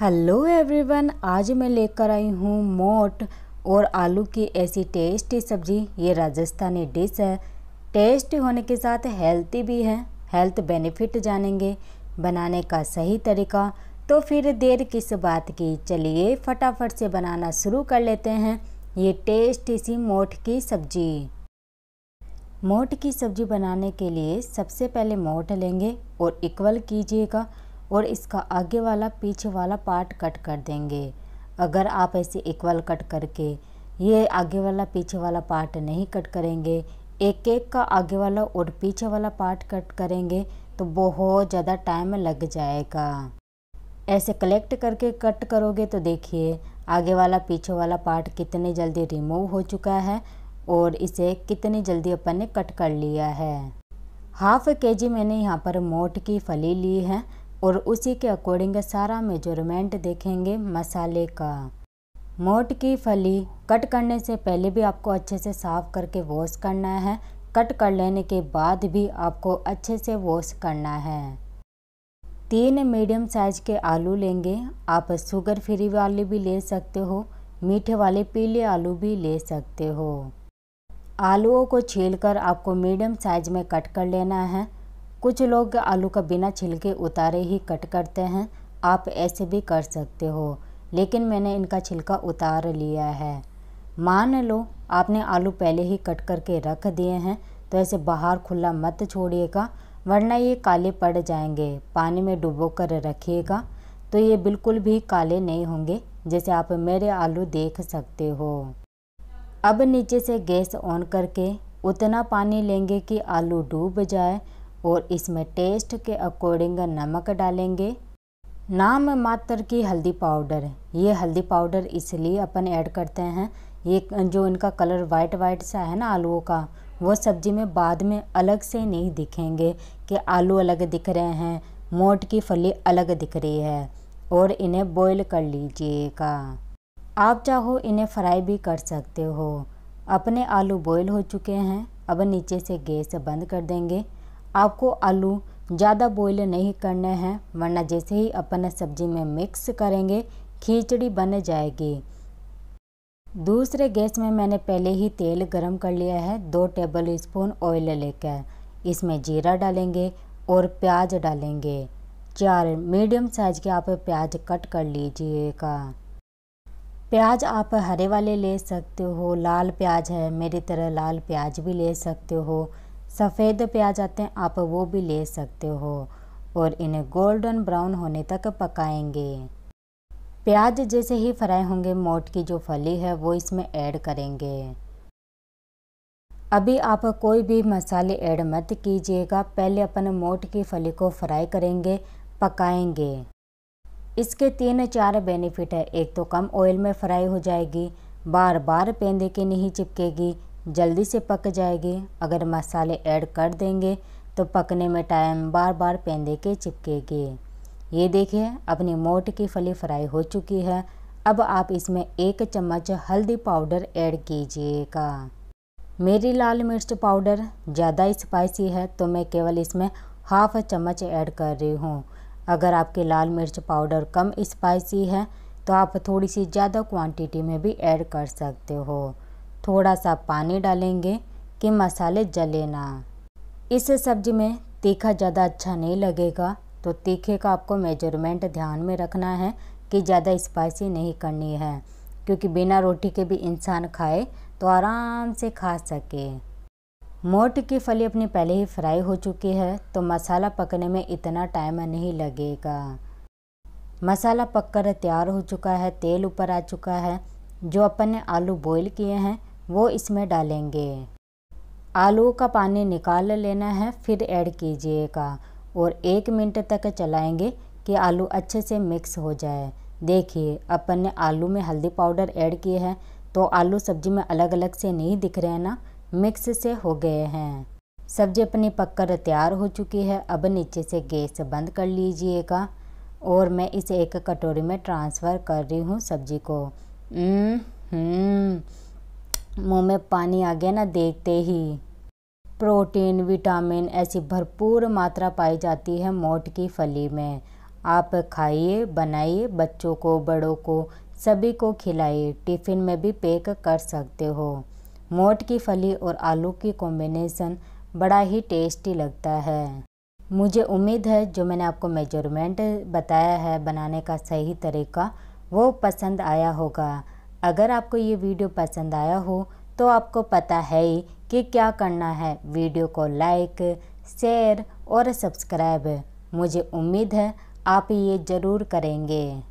hello everyone आज मैं लेकर आई हूँ मोट और आलू की ऐसी टेस्टी सब्जी ये राजस्थानी डिश है टेस्ट होने के साथ हेल्थी भी है हेल्थ बेनिफिट जानेंगे बनाने का सही तरीका तो फिर देर किस बात की चलिए फटाफट से बनाना शुरू कर लेते हैं ये टेस्टी सी मोट की सब्जी मोट की सब्जी बनाने के लिए सबसे पहले मोट लेंगे और इक्वल कीजिएगा और इसका आगे वाला पीछे वाला पार्ट कट कर देंगे अगर आप ऐसे इक्वल कट करके ये आगे वाला पीछे वाला पार्ट नहीं कट करेंगे एक एक का आगे वाला और पीछे वाला पार्ट कट करेंगे तो बहुत ज़्यादा टाइम लग जाएगा ऐसे कलेक्ट करके कट करोगे तो देखिए आगे वाला पीछे वाला पार्ट कितने जल्दी रिमूव हो चुका है और इसे कितने जल्दी अपन ने कट कर लिया है हाफ के जी मैंने यहाँ पर मोट की फली ली है और उसी के अकॉर्डिंग सारा मेजरमेंट देखेंगे मसाले का मोट की फली कट करने से पहले भी आपको अच्छे से साफ़ करके वॉश करना है कट कर लेने के बाद भी आपको अच्छे से वॉश करना है तीन मीडियम साइज के आलू लेंगे आप शुगर फ्री वाले भी ले सकते हो मीठे वाले पीले आलू भी ले सकते हो आलूओं को छीलकर आपको मीडियम साइज में कट कर लेना है कुछ लोग आलू का बिना छिलके उतारे ही कट करते हैं आप ऐसे भी कर सकते हो लेकिन मैंने इनका छिलका उतार लिया है मान लो आपने आलू पहले ही कट करके रख दिए हैं तो ऐसे बाहर खुला मत छोड़िएगा वरना ये काले पड़ जाएंगे पानी में डुबो कर रखिएगा तो ये बिल्कुल भी काले नहीं होंगे जैसे आप मेरे आलू देख सकते हो अब नीचे से गैस ऑन करके उतना पानी लेंगे कि आलू डूब जाए और इसमें टेस्ट के अकॉर्डिंग नमक डालेंगे नाम मात्र की हल्दी पाउडर ये हल्दी पाउडर इसलिए अपन ऐड करते हैं ये जो इनका कलर वाइट वाइट सा है ना आलूओं का वो सब्ज़ी में बाद में अलग से नहीं दिखेंगे कि आलू अलग दिख रहे हैं मोट की फली अलग दिख रही है और इन्हें बॉईल कर लीजिएगा आप चाहो इन्हें फ्राई भी कर सकते हो अपने आलू बॉईल हो चुके हैं अब नीचे से गैस बंद कर देंगे आपको आलू ज़्यादा बॉयल नहीं करने हैं वरना जैसे ही अपन सब्जी में मिक्स करेंगे खिचड़ी बन जाएगी दूसरे गैस में मैंने पहले ही तेल गरम कर लिया है दो टेबल स्पून ऑयल लेकर इसमें जीरा डालेंगे और प्याज डालेंगे चार मीडियम साइज़ के आप प्याज कट कर लीजिएगा प्याज आप हरे वाले ले सकते हो लाल प्याज है मेरी तरह लाल प्याज भी ले सकते हो सफ़ेद प्याज आते हैं आप वो भी ले सकते हो और इन्हें गोल्डन ब्राउन होने तक पकाएंगे प्याज जैसे ही फ्राई होंगे मोट की जो फली है वो इसमें ऐड करेंगे अभी आप कोई भी मसाले ऐड मत कीजिएगा पहले अपन मोट की फली को फ्राई करेंगे पकाएंगे इसके तीन चार बेनिफिट है एक तो कम ऑयल में फ्राई हो जाएगी बार बार पेंदे के नहीं चिपकेगी जल्दी से पक जाएगी अगर मसाले ऐड कर देंगे तो पकने में टाइम बार बार पेंदे के चिपकेगी ये देखिए अपनी मोट की फली फ्राई हो चुकी है अब आप इसमें एक चम्मच हल्दी पाउडर ऐड कीजिएगा मेरी लाल मिर्च पाउडर ज़्यादा स्पाइसी है तो मैं केवल इसमें हाफ चम्मच ऐड कर रही हूँ अगर आपकी लाल मिर्च पाउडर कम स्पाइसी है तो आप थोड़ी सी ज़्यादा क्वांटिटी में भी ऐड कर सकते हो थोड़ा सा पानी डालेंगे कि मसाले जले ना इस सब्जी में तीखा ज़्यादा अच्छा नहीं लगेगा तो तीखे का आपको मेजरमेंट ध्यान में रखना है कि ज़्यादा स्पाइसी नहीं करनी है क्योंकि बिना रोटी के भी इंसान खाए तो आराम से खा सके मोट की फली अपनी पहले ही फ्राई हो चुकी है तो मसाला पकने में इतना टाइम नहीं लगेगा मसाला पककर तैयार हो चुका है तेल ऊपर आ चुका है जो अपन ने आलू बॉईल किए हैं वो इसमें डालेंगे आलू का पानी निकाल लेना है फिर ऐड कीजिएगा और एक मिनट तक चलाएंगे कि आलू अच्छे से मिक्स हो जाए देखिए अपन ने आलू में हल्दी पाउडर ऐड किए हैं तो आलू सब्जी में अलग अलग से नहीं दिख रहे हैं ना मिक्स से हो गए हैं सब्जी अपनी पककर तैयार हो चुकी है अब नीचे से गैस बंद कर लीजिएगा और मैं इसे एक कटोरी में ट्रांसफ़र कर रही हूँ सब्जी को हम्म मुंह में पानी आ गया ना देखते ही प्रोटीन विटामिन ऐसी भरपूर मात्रा पाई जाती है मोट की फली में आप खाइए बनाइए बच्चों को बड़ों को सभी को खिलाइए टिफ़िन में भी पैक कर सकते हो मोट की फली और आलू की कॉम्बिनेशन बड़ा ही टेस्टी लगता है मुझे उम्मीद है जो मैंने आपको मेजरमेंट बताया है बनाने का सही तरीका वो पसंद आया होगा अगर आपको ये वीडियो पसंद आया हो तो आपको पता है ही कि क्या करना है वीडियो को लाइक शेयर और सब्सक्राइब मुझे उम्मीद है आप ये ज़रूर करेंगे